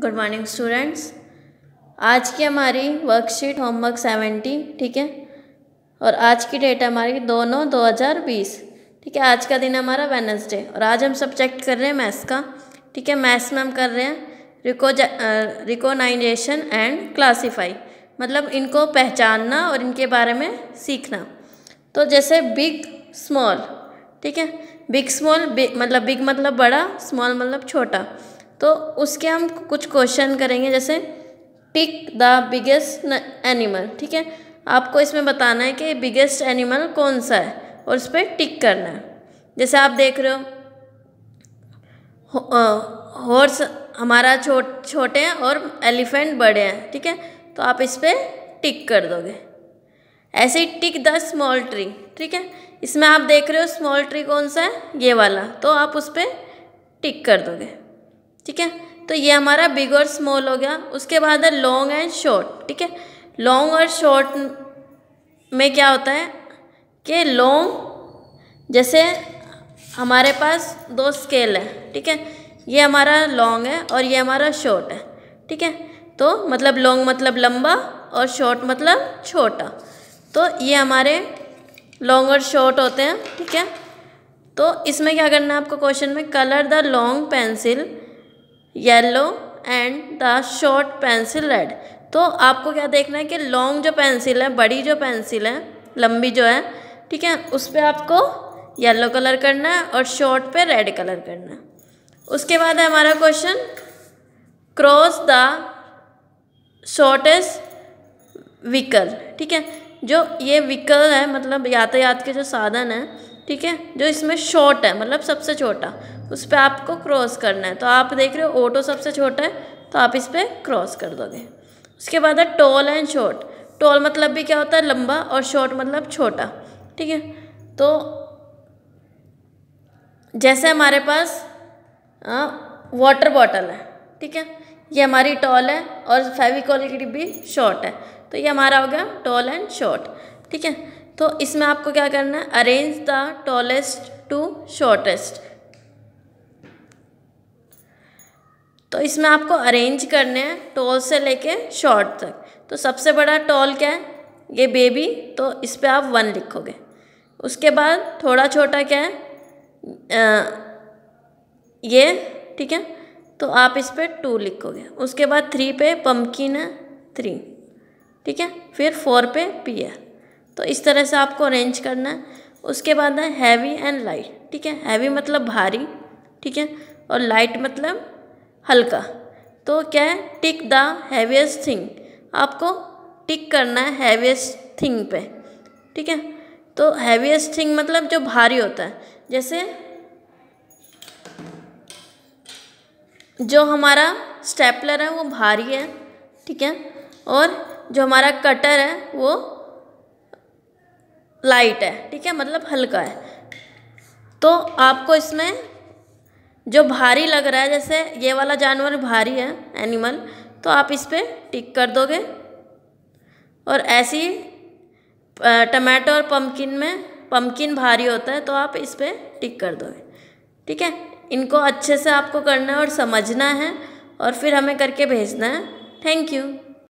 good morning students आज की हमारी वर्कशीट होमवर्क सेवेंटी ठीक है और आज की डेट हमारी दोनों दो हज़ार बीस ठीक है आज का दिन हमारा वेनसडे और आज हम सब्जेक्ट कर रहे हैं मैथ्स का ठीक है मैथ्स में हम कर रहे हैं रिकोजा रिकोनाइजेशन एंड क्लासीफाई मतलब इनको पहचानना और इनके बारे में सीखना तो जैसे बिग स्मॉल ठीक है बिग स्मॉल मतलब बिग मतलब बड़ा स्मॉल मतलब छोटा तो उसके हम कुछ क्वेश्चन करेंगे जैसे पिक द बिगेस्ट एनिमल ठीक है आपको इसमें बताना है कि बिगेस्ट एनिमल कौन सा है और उस पर टिक करना है जैसे आप देख रहे हो हॉर्स हमारा छोट छोटे हैं और एलिफेंट बड़े हैं ठीक है तो आप इस पर टिक कर दोगे ऐसे ही टिक द स्मॉल ट्री ठीक है इसमें आप देख रहे हो स्मॉल ट्री कौन सा है ये वाला तो आप उस पर टिक कर दोगे ठीक है तो ये हमारा बिग और स्मॉल हो गया उसके बाद है लॉन्ग एंड शॉर्ट ठीक है लॉन्ग और शॉर्ट में क्या होता है कि लॉन्ग जैसे हमारे पास दो स्केल है ठीक है ये हमारा लॉन्ग है और ये हमारा शॉर्ट है ठीक है तो मतलब लॉन्ग मतलब लंबा और शॉर्ट मतलब छोटा तो ये हमारे लॉन्ग और शॉर्ट होते हैं ठीक है तो इसमें क्या करना है आपको क्वेश्चन में colour the long pencil yellow and the short pencil red तो आपको क्या देखना है कि लॉन्ग जो पेंसिल है बड़ी जो पेंसिल है लंबी जो है ठीक है उस पर आपको येलो कलर करना है और शॉर्ट पे रेड कलर करना है उसके बाद है हमारा question cross the shortest vehicle ठीक है जो ये व्हीकल है मतलब यातायात के जो साधन है ठीक है जो इसमें शॉर्ट है मतलब सबसे छोटा उस पर आपको क्रॉस करना है तो आप देख रहे हो ऑटो सबसे छोटा है तो आप इस पर क्रॉस कर दोगे उसके बाद है टॉल एंड शॉर्ट टॉल मतलब भी क्या होता है लंबा और शॉर्ट मतलब छोटा ठीक है तो जैसे हमारे पास वाटर बॉटल है ठीक है ये हमारी टॉल है और फेविकॉल की डिब्बी शॉर्ट है तो ये हमारा हो गया टॉल एंड शॉर्ट ठीक है तो इसमें आपको क्या करना है arrange the tallest to shortest तो इसमें आपको अरेंज करने हैं टॉल से लेके शॉर्ट तक तो सबसे बड़ा टॉल क्या है ये बेबी तो इस पर आप वन लिखोगे उसके बाद थोड़ा छोटा क्या है आ, ये ठीक है तो आप इस पर टू लिखोगे उसके बाद थ्री पे पम्पकिन है थ्री ठीक है फिर फोर पे है तो इस तरह से आपको अरेंज करना है उसके बाद है हैवी एंड लाइट ठीक है हैवी मतलब भारी ठीक है और लाइट मतलब हल्का तो क्या है टिक द हैवीस्ट थिंग आपको टिक करना है हैवीस्ट थिंग पे ठीक है तो हैवीस्ट थिंग मतलब जो भारी होता है जैसे जो हमारा स्टेपलर है वो भारी है ठीक है और जो हमारा कटर है वो लाइट है ठीक है मतलब हल्का है तो आपको इसमें जो भारी लग रहा है जैसे ये वाला जानवर भारी है एनिमल तो आप इस पर टिक कर दोगे और ऐसी टमाटो और पम्पकिन में पम्पकिन भारी होता है तो आप इस पर टिक कर दोगे ठीक है इनको अच्छे से आपको करना है और समझना है और फिर हमें करके भेजना है थैंक यू